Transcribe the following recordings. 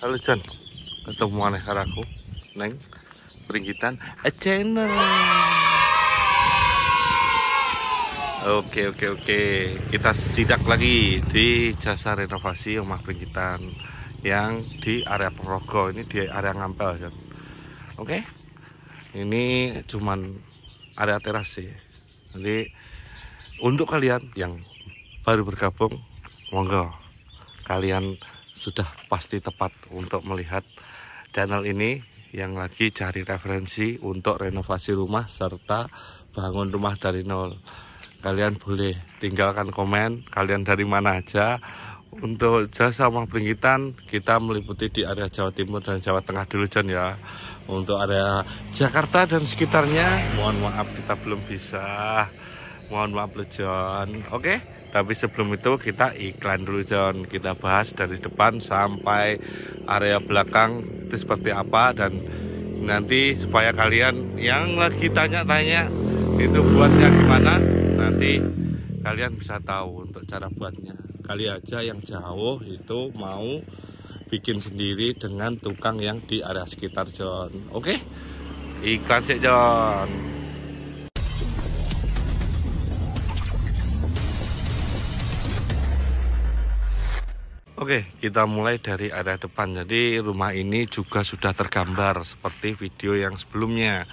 Halo ketemu aneh karaku Neng, peringgitan A channel Oke oke oke Kita sidak lagi di jasa renovasi rumah peringgitan Yang di area perogo ini di area Ngampel Oke Ini cuman area teras sih Jadi untuk kalian yang baru bergabung Monggo kalian sudah pasti tepat untuk melihat channel ini yang lagi cari referensi untuk renovasi rumah serta bangun rumah dari nol. Kalian boleh tinggalkan komen kalian dari mana aja. Untuk jasa penghitan kita meliputi di area Jawa Timur dan Jawa Tengah dulu John ya. Untuk area Jakarta dan sekitarnya mohon maaf kita belum bisa. Mohon maaf John. Oke. Okay? Tapi sebelum itu kita iklan dulu John. Kita bahas dari depan sampai area belakang itu seperti apa dan nanti supaya kalian yang lagi tanya-tanya itu buatnya gimana nanti kalian bisa tahu untuk cara buatnya. Kali aja yang jauh itu mau bikin sendiri dengan tukang yang di area sekitar John. Oke? Okay? Iklan sih John. Oke, kita mulai dari area depan. Jadi rumah ini juga sudah tergambar seperti video yang sebelumnya.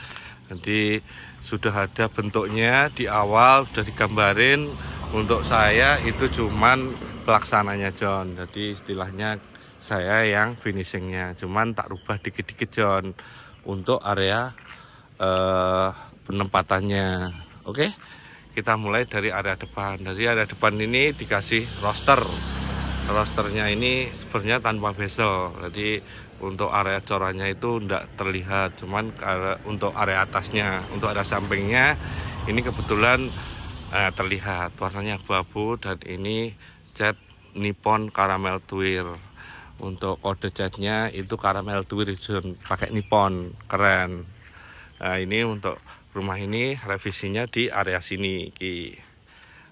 Jadi sudah ada bentuknya di awal sudah digambarin. Untuk saya itu cuman pelaksananya John. Jadi istilahnya saya yang finishingnya. Cuman tak rubah dikit-dikit John untuk area eh, penempatannya. Oke, kita mulai dari area depan. Jadi area depan ini dikasih roster Rosternya ini sebenarnya tanpa bezel, jadi untuk area corannya itu tidak terlihat, cuman eh, untuk area atasnya, untuk area sampingnya ini kebetulan eh, terlihat warnanya abu-abu dan ini cat Nippon Caramel Twir. Untuk kode catnya itu Caramel Twir pakai Nippon, keren. Nah, ini untuk rumah ini revisinya di area sini ki.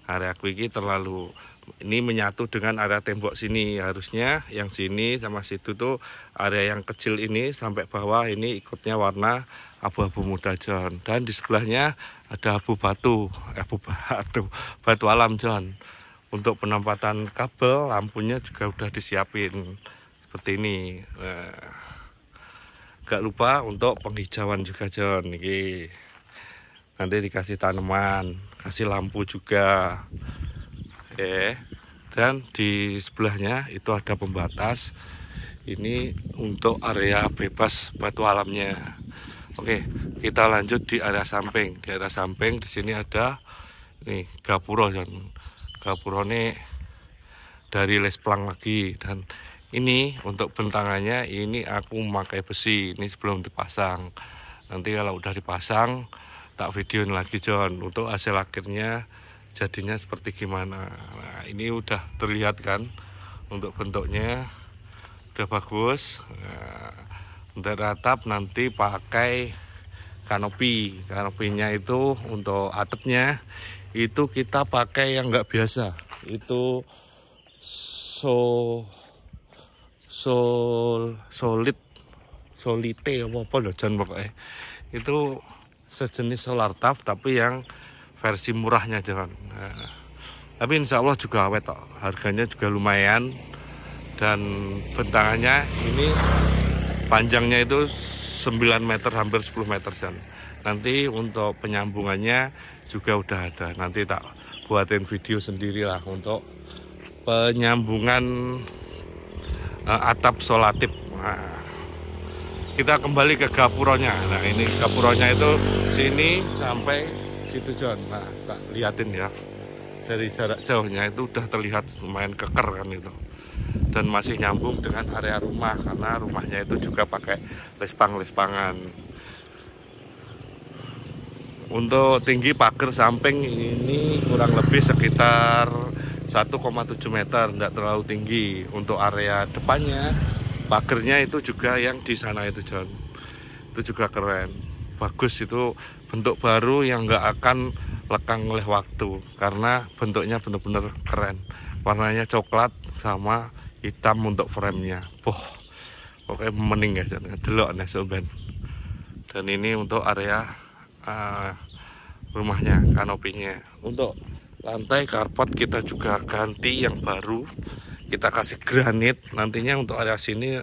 Area kiki terlalu ini menyatu dengan area tembok sini harusnya yang sini sama situ tuh area yang kecil ini sampai bawah ini ikutnya warna abu-abu muda John dan di sebelahnya ada abu batu eh, abu batu batu alam John untuk penempatan kabel lampunya juga udah disiapin seperti ini nah, eh, gak lupa untuk penghijauan juga John ini nanti dikasih tanaman kasih lampu juga Oke. dan di sebelahnya itu ada pembatas ini untuk area bebas batu alamnya oke kita lanjut di area samping di area samping di sini ada nih gapuro dan gapuro ini dari les pelang lagi dan ini untuk bentangannya ini aku memakai besi ini sebelum dipasang nanti kalau udah dipasang tak videoin lagi John untuk hasil akhirnya jadinya seperti gimana nah, ini udah terlihat kan untuk bentuknya udah bagus nah, untuk atap nanti pakai kanopi kanopinya itu untuk atapnya itu kita pakai yang nggak biasa itu so sol solid solite apa apa loh jangan pokoknya itu sejenis solar taf tapi yang versi murahnya jangan tapi insya Allah juga awet kok harganya juga lumayan dan bentangannya ini panjangnya itu 9 meter hampir 10 meter dan nanti untuk penyambungannya juga udah ada nanti tak buatin video sendirilah untuk penyambungan eh, atap solatip. nah, kita kembali ke kapuronya. nah ini kapuronya itu sini sampai situ John nah tak liatin ya dari jarak jauhnya itu udah terlihat lumayan keker kan itu dan masih nyambung dengan area rumah karena rumahnya itu juga pakai lespang-lespangan untuk tinggi pagar samping ini kurang lebih sekitar 1,7 meter tidak terlalu tinggi untuk area depannya pagernya itu juga yang di sana itu John itu juga keren bagus itu bentuk baru yang nggak akan lekang oleh waktu karena bentuknya benar-benar keren warnanya coklat sama hitam untuk framenya boh pokoknya mening guys ya, delok nih soben dan ini untuk area uh, rumahnya kanopinya untuk lantai karpet kita juga ganti yang baru kita kasih granit nantinya untuk area sini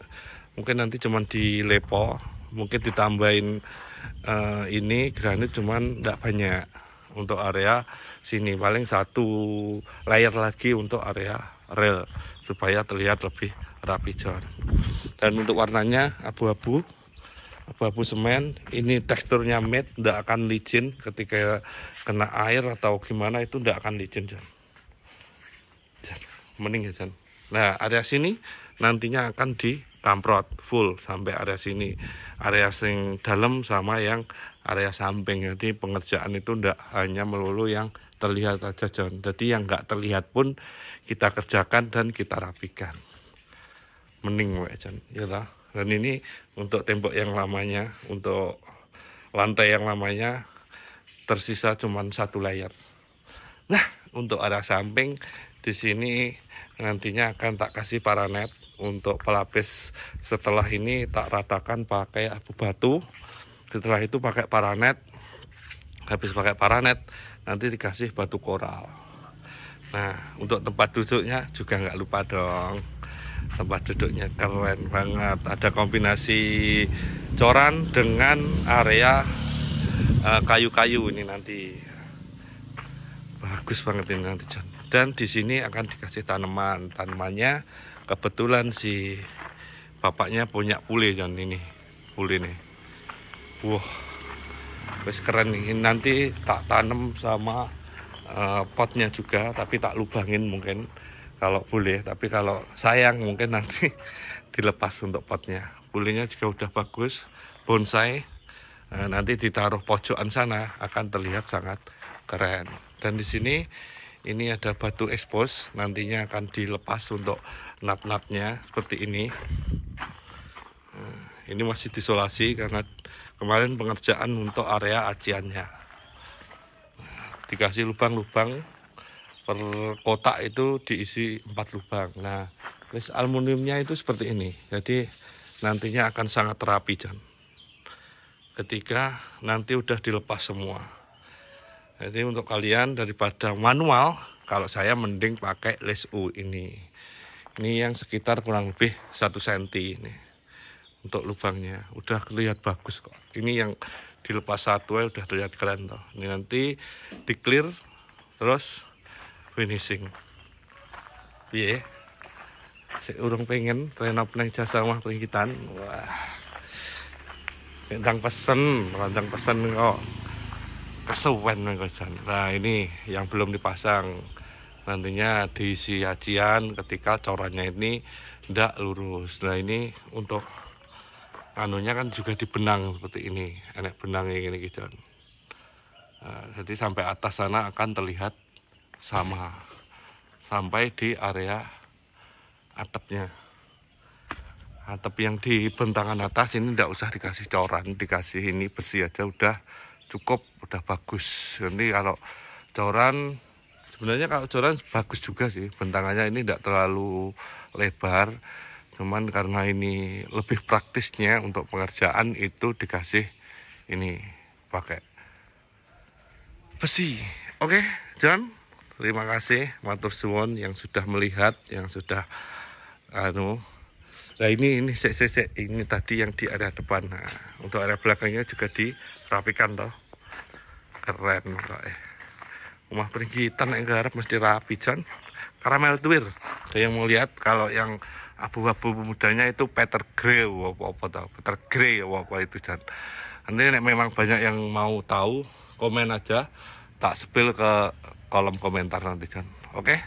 mungkin nanti cuman lepo, mungkin ditambahin uh, ini granit cuman tidak banyak untuk area sini paling satu layer lagi untuk area rel supaya terlihat lebih rapi John dan untuk warnanya abu-abu abu-abu semen ini teksturnya matte tidak akan licin ketika kena air atau gimana itu tidak akan licin jalan. mending ya John nah area sini nantinya akan di kamprot full sampai area sini area sing dalam sama yang area samping jadi pengerjaan itu tidak hanya melulu yang terlihat aja John jadi yang nggak terlihat pun kita kerjakan dan kita rapikan mending wek John ya dan ini untuk tembok yang lamanya untuk lantai yang lamanya tersisa cuma satu layar. nah untuk area samping di sini nantinya akan tak kasih paranet untuk pelapis setelah ini tak ratakan pakai abu batu setelah itu pakai paranet habis pakai paranet nanti dikasih batu koral nah untuk tempat duduknya juga nggak lupa dong tempat duduknya keren banget ada kombinasi coran dengan area eh, kayu-kayu uh, ini nanti bagus banget ini nanti John dan di sini akan dikasih tanaman tanamannya kebetulan si bapaknya punya pule dan ini pule nih wah wow, keren ini nanti tak tanam sama uh, potnya juga tapi tak lubangin mungkin kalau boleh tapi kalau sayang mungkin nanti dilepas untuk potnya pulenya juga udah bagus bonsai eh, nanti ditaruh pojokan sana akan terlihat sangat keren dan di sini ini ada batu ekspos, nantinya akan dilepas untuk nap-napnya seperti ini. Eh, ini masih disolasi karena kemarin pengerjaan untuk area aciannya. Eh, dikasih lubang-lubang per kotak itu diisi empat lubang. Nah, list aluminiumnya itu seperti ini. Jadi nantinya akan sangat rapi, dan Ketika nanti udah dilepas semua. Jadi untuk kalian daripada manual, kalau saya mending pakai les U ini. Ini yang sekitar kurang lebih 1 cm ini. Untuk lubangnya, udah terlihat bagus kok. Ini yang dilepas satu ya udah terlihat keren toh. Ini nanti di clear terus finishing. Piye? Yeah. Si urung pengen trainer nang jasa mah peringkitan. Wah. Rendang pesen, rendang pesen kok kesuwen nah ini yang belum dipasang nantinya diisi acian ketika corannya ini tidak lurus nah ini untuk anunya kan juga dibenang seperti ini enak yang ini gitu nah, jadi sampai atas sana akan terlihat sama sampai di area atapnya atap yang di bentangan atas ini tidak usah dikasih coran dikasih ini besi aja udah cukup udah bagus Ini kalau coran sebenarnya kalau coran bagus juga sih bentangannya ini tidak terlalu lebar cuman karena ini lebih praktisnya untuk pekerjaan itu dikasih ini pakai besi oke okay, John terima kasih matur suwon yang sudah melihat yang sudah anu nah ini ini sek, sek, sek. ini tadi yang di area depan nah, untuk area belakangnya juga dirapikan toh keren kok eh. rumah peringgitan yang garap mesti rapi John karamel tuir ada yang mau lihat kalau yang abu-abu mudanya itu Peter Gray apa apa tau Peter Gray apa itu John nanti nek memang banyak yang mau tahu komen aja tak spill ke kolom komentar nanti John oke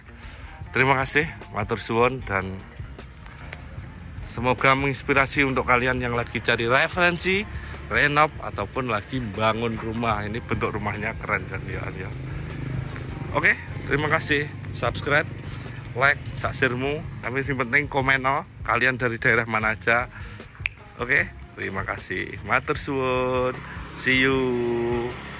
terima kasih matur suwon dan semoga menginspirasi untuk kalian yang lagi cari referensi renov ataupun lagi bangun rumah ini bentuk rumahnya keren kan ya, ya. oke terima kasih subscribe like saksirmu tapi yang penting komen no kalian dari daerah mana aja oke terima kasih matur suwun see you